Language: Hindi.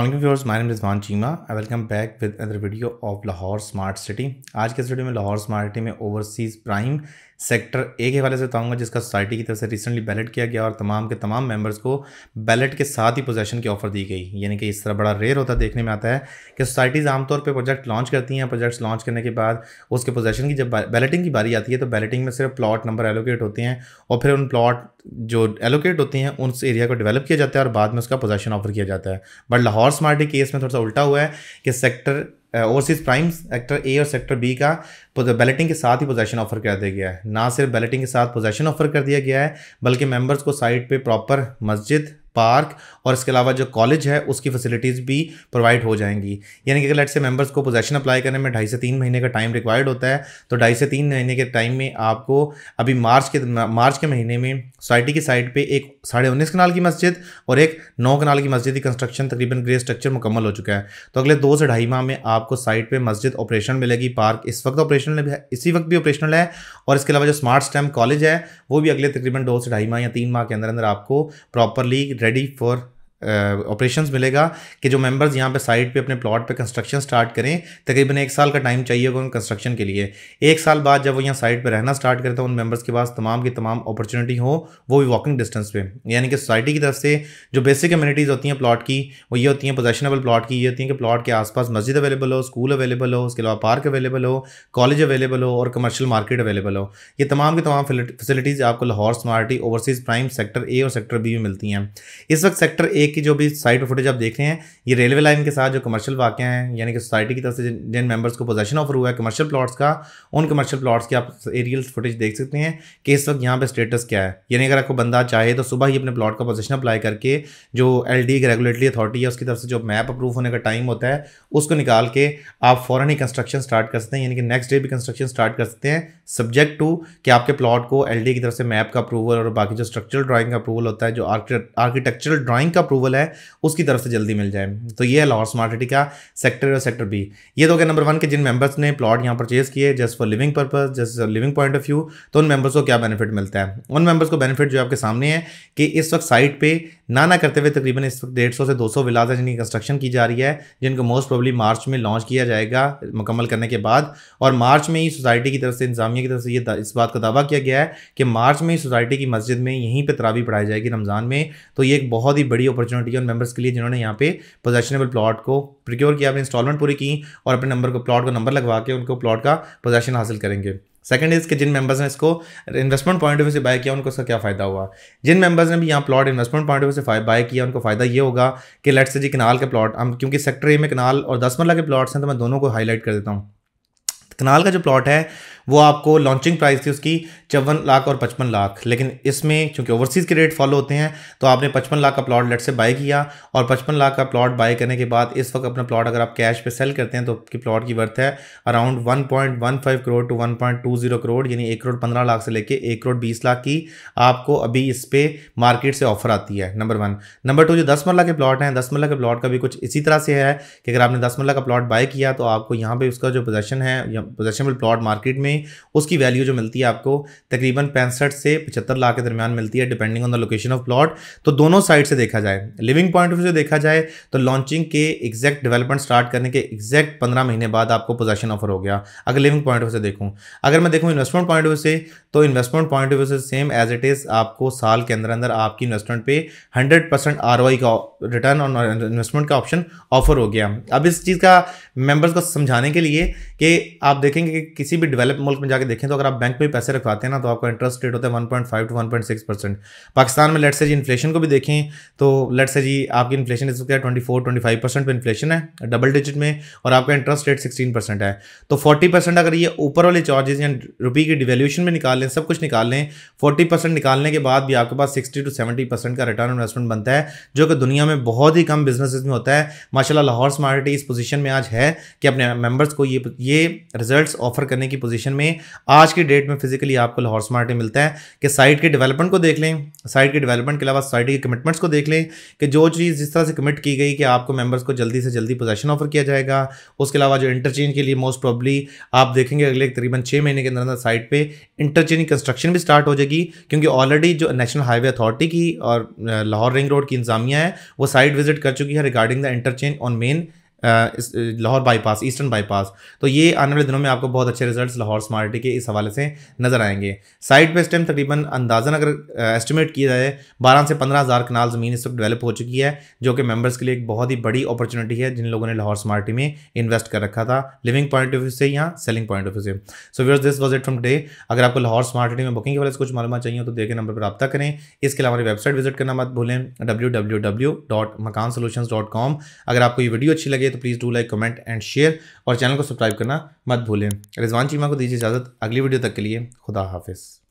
अल्लाह व्यवर्स माइन Rizwan Cheema I welcome back with other video of Lahore smart city आज के इस वीडियो में लाहौर स्मार्ट सिटी में ओवरसीज़ प्राइम सेक्टर ए के हवाले से बताऊंगा जिसका सोसाइटी की तरफ से रिसेंटली बैलेट किया गया और तमाम के तमाम मेंबर्स को बैलेट के साथ ही पोजेशन की ऑफर दी गई यानी कि इस तरह बड़ा रेयर होता देखने में आता है कि सोसाइटीज़ आमतौर पर प्रोजेक्ट लॉन्च करती हैं प्रोजेक्ट्स लॉन्च करने के बाद उसके पोजेशन की जब बैलेटिंग की बारी आती है तो बैलेटिंग में सिर्फ प्लॉट नंबर एलोकेट होते हैं और फिर उन प्लॉट जो एलोकेट होती हैं उस एरिया को डेवलप किया जाता है और बाद में उसका पोजेशन ऑफर किया जाता है बट लाहौर स्मार्टी केस में थोड़ा सा उल्टा हुआ है कि sector overseas prime sector A और सेक्टर बी का बैलेटिंग के साथ ही पोजेशन ऑफर कर दिया गया है ना सिर्फ बैलेटिंग के साथ पोजेशन ऑफर कर दिया गया है बल्कि मेंबर्स को साइट पे प्रॉपर मस्जिद पार्क और इसके अलावा जो कॉलेज है उसकी फैसिलिटीज़ भी प्रोवाइड हो जाएंगी यानी कि अगर लेट से मेंबर्स को पोजेशन अप्लाई करने में ढाई से तीन महीने का टाइम रिक्वायर्ड होता है तो ढाई से तीन महीने के टाइम में आपको अभी मार्च के मार्च के महीने में सोसाइटी की साइड पर एक साढ़े उन्नीस कनाल की मस्जिद और एक नौ कनाल की मस्जिद की कंस्ट्रक्शन तकरीबन ग्रे स्ट्रक्चर मुकम्मल हो चुका है तो अगले दो से ढाई माह में आपको साइट पर मस्जिद ऑपरेशन मिलेगी पार्क इस वक्त ऑपरेशनल है इसी वक्त भी ऑपरेशनल है और इसके अलावा जो स्मार्ट स्टैम कॉलेज है वो भी अगले तकरीबन दो से ढाई माह या तीन माह के अंदर अंदर आपको properly ready for operations uh, मिलेगा कि जो मेंबर्स यहाँ पे साइट पे अपने प्लॉट पे कंस्ट्रक्शन स्टार्ट करें तकरीबन एक साल का टाइम चाहिए होगा उन कंस्ट्रक्शन के लिए एक साल बाद जब वो यहाँ साइट पे रहना स्टार्ट करें तो उन मेंबर्स के पास तमाम की तमाम अपॉर्चुनिटी हो वो भी वॉकिंग डिस्टेंस पे यानी कि सोसाइटी की तरफ से जो बेसिक कम्यूनिटीज़ होती हैं प्लाट की वो ये होती हैं पोजेशनेबल प्लाट की ये होती हैं कि प्लाट के आसपास मस्जिद अवेलेबल हो स्कूल अवेलेबल हो उसके अलावा पार्क अवेलेबल हो कॉलेज अवेलेबल हो और कमर्शियल मार्केट अवेलेबल हो ये तमाम की तमाम फैसिलिटीज़ आपको Lahore smart overseas prime sector A और सेक्टर बी में मिलती हैं इस वक्त सेक्टर ए की जो भी साइट फुटेज आप देख रहे हैं ये रेलवे लाइन के साथ जो कमर्शियल वाक़े हैं यानी कि सोसाइटी की तरफ से जिन मेंबर्स को पोजेशन ऑफर हुआ है कमर्शियल प्लॉट्स का उन कमर्शियल प्लॉट्स की आप एरियल फुटेज देख सकते हैं कि इस वक्त यहाँ पर स्टेटस क्या है यानी अगर आपको बंदा चाहे तो सुबह ही अपने प्लाट का पोजेशन अप्लाई करके जो एल की रेगुलेटरी अथॉरिटी है उसकी तरफ से जो मैप अप्रूव होने का टाइम होता है उसको निकाल के आप फ़ौरन ही कंस्ट्रक्शन स्टार्ट कर सकते हैं यानी कि नेक्स्ट डे भी कंस्ट्रक्शन स्टार्ट कर सकते हैं सब्जेक्ट टू कि आपके प्लॉट को एल की तरफ से मैप का अप्रूवल और बाकी जो स्ट्रक्चरल ड्राइंग का अप्रूवल होता है जो आर्किटेक्चरल ड्राइंग का अप्रूवल है उसकी तरफ से जल्दी मिल जाए तो ये है लाहौर स्मार्ट सिटी का सेक्टर और सेक्टर बी ये तो क्या नंबर वन के जिन मेंबर्स ने प्लॉट यहाँ परचेज किए just for living purpose just living point of view तो उन मेंबर्स को क्या बेनिफिट मिलता है उन मेंबर्स को बेनिफिट जो आपके सामने है कि इस वक्त साइट पर ना ना करते हुए तकरीबन इस वक्त डेढ़ से दो सौ विलाज है जिनकी कंस्ट्रक्शन की जा रही है जिनको मोस्ट प्रॉब्ली मार्च में लॉन्च किया जाएगा मुकम्मल करने के बाद और मार्च में ही सोसाइटी की तरफ से इंतजामिया की तरफ से ये इस बात का दावा किया गया है कि मार्च में ही सोसाइटी की मस्जिद में यहीं पर तरावी पढ़ाई जाएगी रमज़ान में तो ये एक बहुत ही बड़ी अपॉर्चुनिटी अपॉर्चुनिटी उन मेंबर्स के लिए जिन्होंने यहाँ पे पोजेशनेबल प्लॉट को प्रिक्योर किया अपनी इंस्टॉलमेंट पूरी की और अपने नंबर को प्लॉट को नंबर लगवा के उनको प्लॉट का पोजेशन हासिल करेंगे सेकंड इज कि जिन मेंबर्स ने इसको इन्वेस्टमेंट पॉइंट ऑफ व्यू से बाय किया उनको उसका क्या फ़ायदा हुआ जिन मेंबर्स ने भी यहाँ plot investment point of view से बाय किया उनको फ़ायदा ये होगा कि लेट्स से जी कनाल के प्लॉट हम क्योंकि सेक्टर ए में कनाल और दस मरला के प्लॉट्स हैं तो मैं दोनों को हाईलाइट कर देता हूँ कनाल का जो प्लॉट है वो आपको लॉन्चिंग प्राइस थी उसकी चौवन लाख और पचपन लाख लेकिन इसमें चूंकि ओवरसीज़ के रेट फॉलो होते हैं तो आपने पचपन लाख का प्लॉट लेट से बाय किया और पचपन लाख का प्लॉट बाय करने के बाद इस वक्त अपना प्लॉट अगर आप कैश पे सेल करते हैं तो आपकी प्लॉट की वर्थ है around one point one five crore to one point two zero crore यानी एक करोड़ पंद्रह लाख से लेकर एक करोड़ बीस लाख की आपको अभी इस पर मार्केट से ऑफर आती है नंबर वन नंबर टू जो दस मरला के प्लॉट हैं दस मरला के प्लॉट का भी कुछ इसी तरह से है कि अगर आपने दस मरला का प्लॉट बाय किया तो आपको यहाँ पर उसका जो पोजेशन है पोजेशनबल प्लॉट मार्केट में उसकी वैल्यू जो मिलती है आपको तकरीबन पैंसठ से पचहत्तर लाख के दरमियान मिलती है depending on the location of plot तो दोनों साइड से देखा जाए लिविंग पॉइंट ऑफ व्यू से देखा जाए तो लॉन्चिंग के एग्जैक्ट डेवलपमेंट स्टार्ट करने के एग्जैक्ट पंद्रह महीने बाद आपको पोजेशन ऑफर हो गया अगर लिविंग पॉइंट ऑफ व्यू से देखूँ अगर मैं देखूँ इन्वेस्टमेंट पॉइंट ऑफ व्यू से तो इन्वेस्टमेंट पॉइंट ऑफ व्यू से सेम एज इट इज़ आपको साल के अंदर अंदर आपकी इन्वेस्टमेंट पे हंड्रेड परसेंट आर का रिटर्न और इन्वेस्टमेंट का ऑप्शन ऑफर हो गया अब इस चीज़ का मेंबर्स को समझाने के लिए कि आप आप देखेंगे कि किसी भी डेवलप मुल्क में जाके देखें तो अगर आप बैंक में भी पैसे रखवाते हैं ना तो आपका इंटरेस्ट रेट होता है one point five to one point six percent Pakistan में लेट से जी इन्फ्लेशन को भी देखें तो लेट से जी आपकी इन्फ्लेशन इस वक्त twenty four twenty five percent पर इन्फ्लेशन है डबल डिजिट में और आपका इंटरेस्ट रेट सिक्सटीन परसेंट है तो फोर्टी परसेंट अगर ये ऊपर वाले चार्जेस या रुपये की डिवेल्यूशन में निकाल लें सब कुछ निकाल लें फोर्टी परसेंट निकालने के बाद भी आपके पास सिक्सटी टू सेवेंटी परसेंट का रिटर्न इन्वेस्टमेंट बनता है जो कि दुनिया में बहुत ही कम बिजनेस में होता है माशाला लाहौर स्मार्ट इस पोजिशन में आज है कि अपने मेम्बर्स को ये ये रिजल्ट्स ऑफर करने की पोजीशन में आज की डेट में फिजिकली आपको लाहौर स्मार्ट मिलता है कि साइट के डेवलपमेंट को देख लें साइट के डेवलपमेंट के अलावा सोसाइटी के कमिटमेंट्स को देख लें कि जो चीज़ जिस तरह से कमिट की गई कि आपको मेम्बर्स को जल्दी से जल्दी पोजेशन ऑफर किया जाएगा उसके अलावा जो इंटरचेंज के लिए मोस्ट प्रॉब्ली आप देखेंगे अगले तकरीबन छः महीने के अंदर अंदर साइट पर इंटरचेंज कंस्ट्रक्शन भी स्टार्ट हो जाएगी क्योंकि ऑलरेडी जो नेशनल हाईवे अथॉरिटी की और लाहौर रिंग रोड की इंतजामिया है वो साइट विजिट कर चुकी है regarding the interchange on main Lahore bypass eastern bypass तो ये आने वाले दिनों में आपको बहुत अच्छे रिजल्ट्स लाहौर स्मार्ट के इस हवाले से नज़र आएंगे साइट पे इस टाइम तकरीबन अंदाजन अगर एस्टिमेट किया जाए बारह से पंद्रह हज़ार कनाल ज़मीन इस वक्त डेवलप हो चुकी है जो कि मेम्बर्स के लिए एक बहुत ही बड़ी अपॉर्चुनिटी है जिन लोगों ने लाहौर स्मार्ट में इन्वेस्ट कर रखा था लिविंग पॉइंट ऑफ व्यू से या सेलिंग पॉइंट ऑफ व्यू से so viewers this was it from day अगर आपको लाहौर स्मार्ट में बुकिंग के वाले से कुछ मालूम चाहिए तो देखे नंबर पर रब्ता करें इसके अलावा हमारी वेबसाइट विजिट करना मत भूलें डब्ल्यू अगर आपको ये वीडियो अच्छी लगे तो please do like comment and share और चैनल को सब्सक्राइब करना मत भूलें रिजवान चीमा को दीजिए इजाज़त अगली वीडियो तक के लिए खुदा हाफिज़